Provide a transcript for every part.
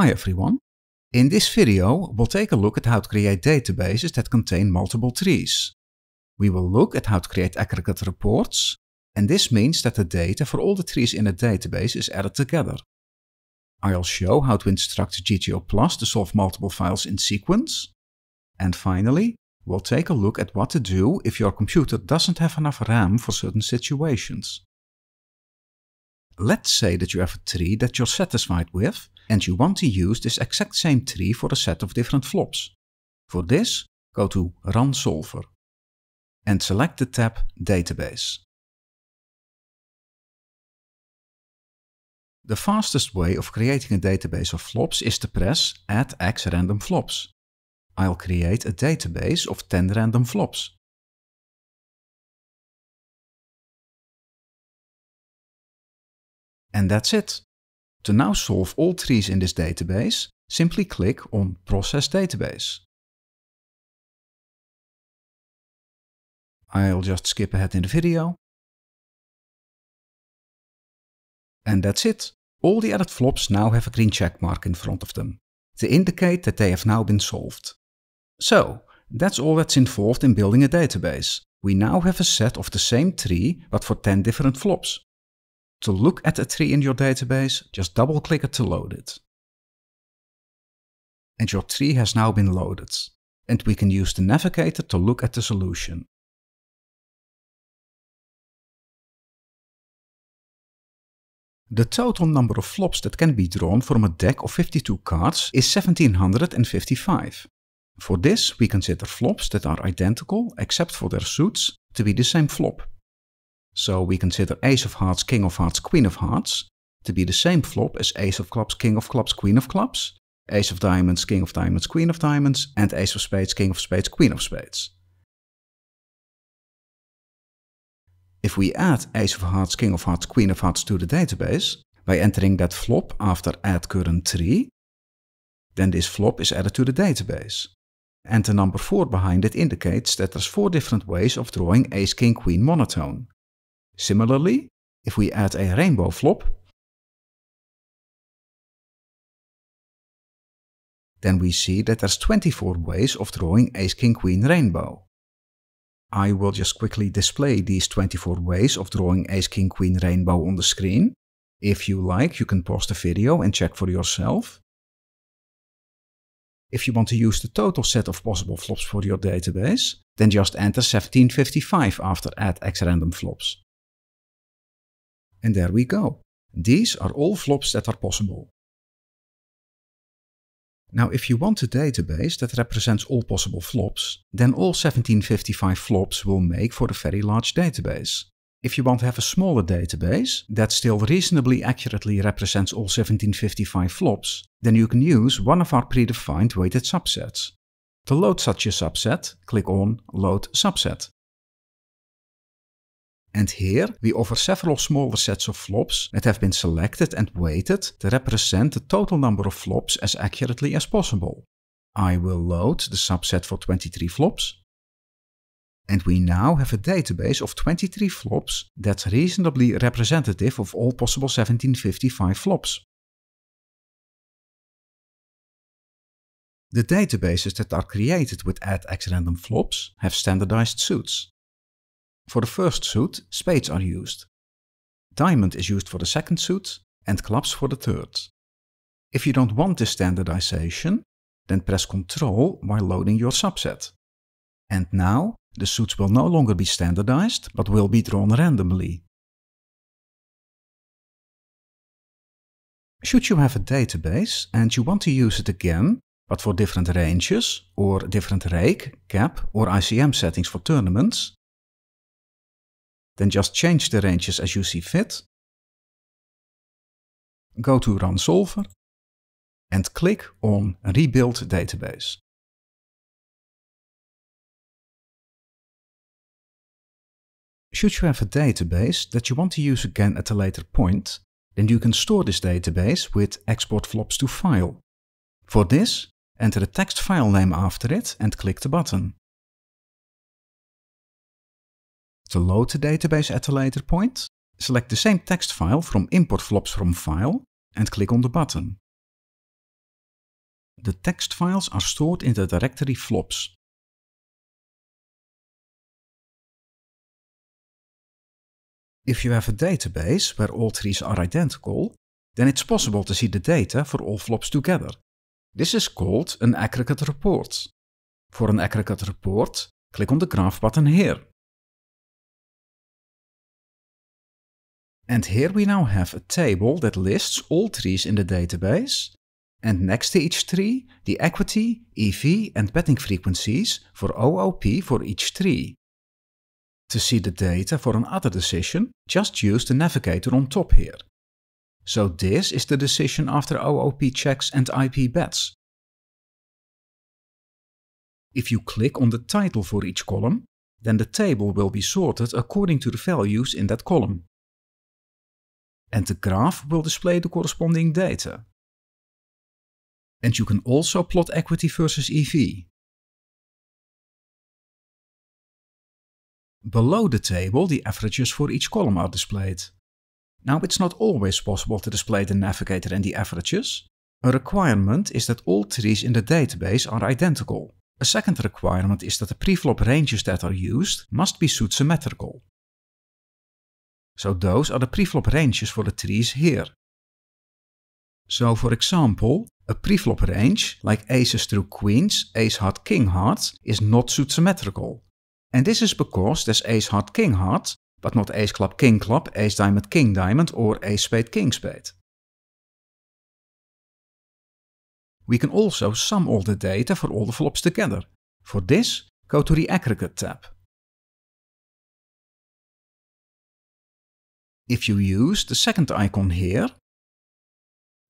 Hi everyone. In this video, we'll take a look at how to create databases that contain multiple trees. We will look at how to create aggregate reports, and this means that the data for all the trees in a database is added together. I'll show how to instruct GTO to solve multiple files in sequence. And finally, we'll take a look at what to do if your computer doesn't have enough RAM for certain situations let's say that you have a tree that you're satisfied with and you want to use this exact same tree for a set of different flops. For this, go to Run Solver and select the tab Database. The fastest way of creating a database of flops is to press Add X Random Flops. I'll create a database of 10 random flops. and that's it. To now solve all trees in this database, simply click on Process Database. I'll just skip ahead in the video. And that's it. All the added flops now have a green check mark in front of them, to indicate that they have now been solved. So, that's all that's involved in building a database. We now have a set of the same tree, but for 10 different flops. To look at a tree in your database, just double click it to load it. And your tree has now been loaded, and we can use the navigator to look at the solution. The total number of flops that can be drawn from a deck of 52 cards is 1755. For this, we consider flops that are identical, except for their suits, to be the same flop, so we consider ace of hearts, king of hearts, queen of hearts to be the same flop as ace of clubs, king of clubs, queen of clubs, ace of diamonds, king of diamonds, queen of diamonds, and ace of spades, king of spades, queen of spades. If we add ace of hearts, king of hearts, queen of hearts to the database by entering that flop after add current tree, then this flop is added to the database. And the number 4 behind it indicates that there's four different ways of drawing ace, king, queen monotone. Similarly, if we add a rainbow flop, then we see that there's 24 ways of drawing ace king queen rainbow. I will just quickly display these 24 ways of drawing ace king queen rainbow on the screen. If you like, you can pause the video and check for yourself. If you want to use the total set of possible flops for your database, then just enter 1755 after add x random flops. And there we go. These are all flops that are possible. Now if you want a database that represents all possible flops, then all 1755 flops will make for a very large database. If you want to have a smaller database that still reasonably accurately represents all 1755 flops, then you can use one of our predefined weighted subsets. To load such a subset, click on Load Subset. And here we offer several smaller sets of flops that have been selected and weighted to represent the total number of flops as accurately as possible. I will load the subset for 23 flops. And we now have a database of 23 flops that's reasonably representative of all possible 1755 flops. The databases that are created with random flops have standardized suits, for the first suit, spades are used. Diamond is used for the second suit and clubs for the third. If you don't want this standardization, then press Ctrl while loading your subset. And now, the suits will no longer be standardized, but will be drawn randomly. Should you have a database and you want to use it again, but for different ranges or different rake, cap or ICM settings for tournaments, then just change the ranges as you see fit. Go to Run Solver and click on Rebuild Database. Should you have a database that you want to use again at a later point, then you can store this database with Export Flops to File. For this, enter a text file name after it and click the button. to load the database at a later point, select the same text file from import flops from file and click on the button. The text files are stored in the directory flops. If you have a database where all trees are identical, then it's possible to see the data for all flops together. This is called an aggregate report. For an aggregate report, click on the graph button here. And here we now have a table that lists all trees in the database. And next to each tree, the equity, EV and betting frequencies for OOP for each tree. To see the data for another decision, just use the navigator on top here. So this is the decision after OOP checks and IP bets. If you click on the title for each column, then the table will be sorted according to the values in that column and the graph will display the corresponding data. And you can also plot equity versus EV. Below the table, the averages for each column are displayed. Now, it's not always possible to display the navigator and the averages. A requirement is that all trees in the database are identical. A second requirement is that the preflop ranges that are used must be suit symmetrical. So those are the preflop ranges for the trees here. So for example, a preflop range, like aces through queens, ace heart king heart, is not symmetrical. And this is because there's ace heart king heart, but not ace club king club, ace diamond king diamond or ace spade king spade. We can also sum all the data for all the flops together. For this, go to the aggregate tab. If you use the second icon here,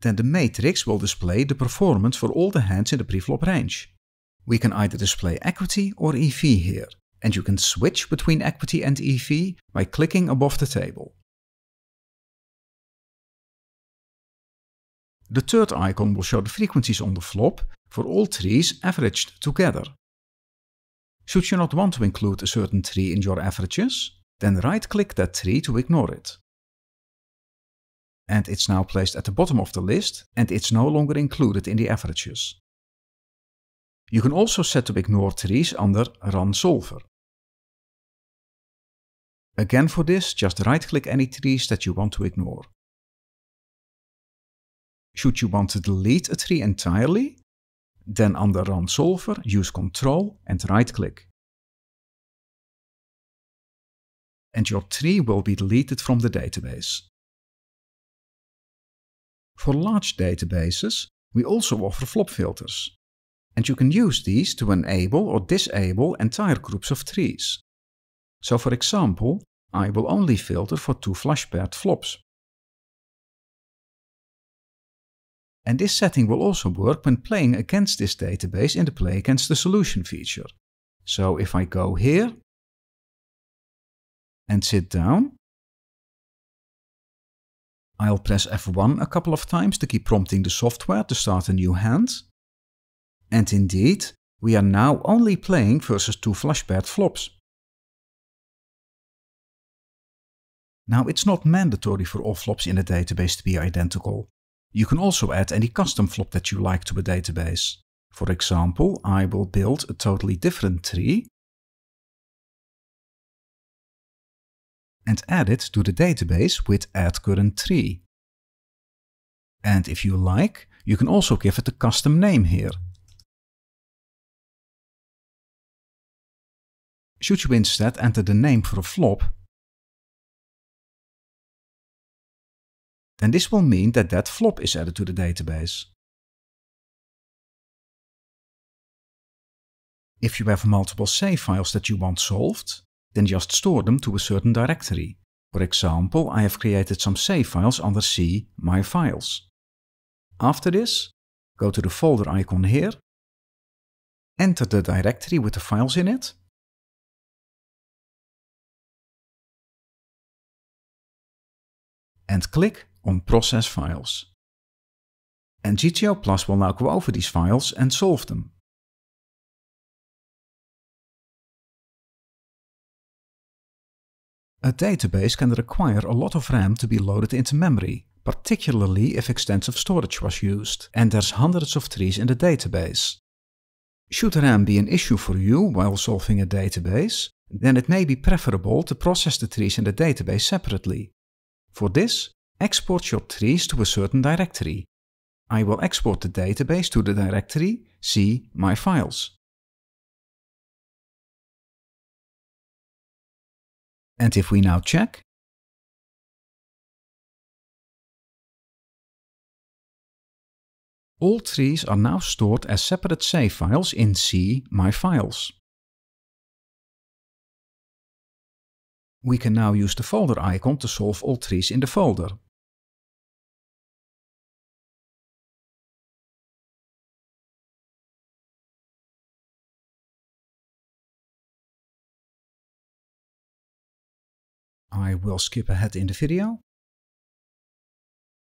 then the matrix will display the performance for all the hands in the preflop range. We can either display equity or EV here, and you can switch between equity and EV by clicking above the table. The third icon will show the frequencies on the flop for all trees averaged together. Should you not want to include a certain tree in your averages, then right-click that tree to ignore it and it's now placed at the bottom of the list and it's no longer included in the averages. You can also set to ignore trees under run solver. Again for this, just right click any trees that you want to ignore. Should you want to delete a tree entirely? Then under run solver, use control and right click. And your tree will be deleted from the database. For large databases, we also offer flop filters. And you can use these to enable or disable entire groups of trees. So for example, I will only filter for two flush paired flops. And this setting will also work when playing against this database in the Play Against the Solution feature. So if I go here and sit down, I'll press F1 a couple of times to keep prompting the software to start a new hand. And indeed, we are now only playing versus two flush flops. Now it's not mandatory for all flops in a database to be identical. You can also add any custom flop that you like to a database. For example, I will build a totally different tree and add it to the database with add current tree. And if you like, you can also give it a custom name here. Should you instead enter the name for a flop, then this will mean that that flop is added to the database. If you have multiple save files that you want solved, then just store them to a certain directory. For example, I have created some save files under C, My Files. After this, go to the folder icon here, enter the directory with the files in it, and click on Process Files. And GTO Plus will now go over these files and solve them. A database can require a lot of RAM to be loaded into memory, particularly if extensive storage was used, and there's hundreds of trees in the database. Should RAM be an issue for you while solving a database, then it may be preferable to process the trees in the database separately. For this, export your trees to a certain directory. I will export the database to the directory, see My Files. And if we now check, all trees are now stored as separate save files in C My Files. We can now use the folder icon to solve all trees in the folder. I will skip ahead in the video.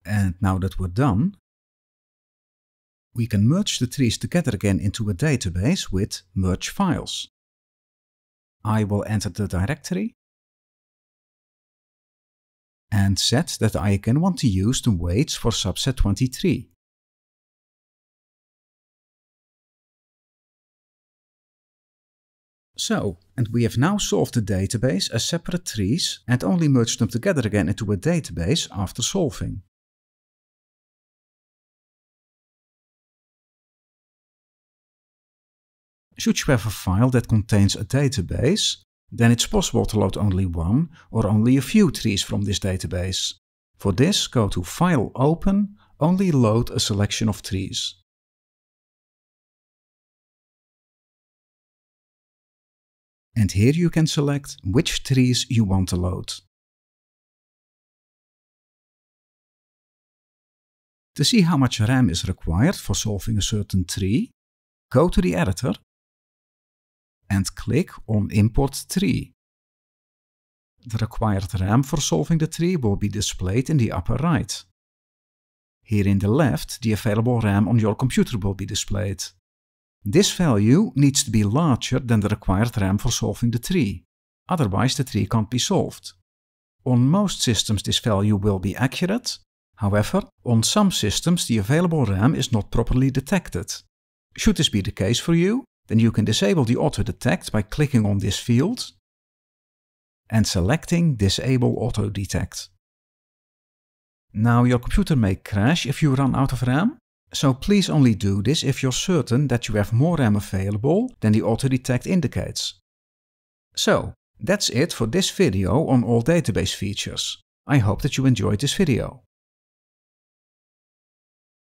And now that we're done, we can merge the trees together again into a database with merge files. I will enter the directory and set that I again want to use the weights for subset 23. So, and we have now solved the database as separate trees and only merged them together again into a database after solving. Should you have a file that contains a database, then it's possible to load only one or only a few trees from this database. For this, go to File Open, only load a selection of trees. and here you can select which trees you want to load. To see how much RAM is required for solving a certain tree, go to the editor and click on Import Tree. The required RAM for solving the tree will be displayed in the upper right. Here in the left, the available RAM on your computer will be displayed. This value needs to be larger than the required RAM for solving the tree, otherwise the tree can't be solved. On most systems this value will be accurate, however, on some systems the available RAM is not properly detected. Should this be the case for you, then you can disable the auto detect by clicking on this field and selecting Disable Auto Detect. Now your computer may crash if you run out of RAM, so please only do this if you're certain that you have more RAM available than the auto-detect indicates. So, that's it for this video on all database features. I hope that you enjoyed this video.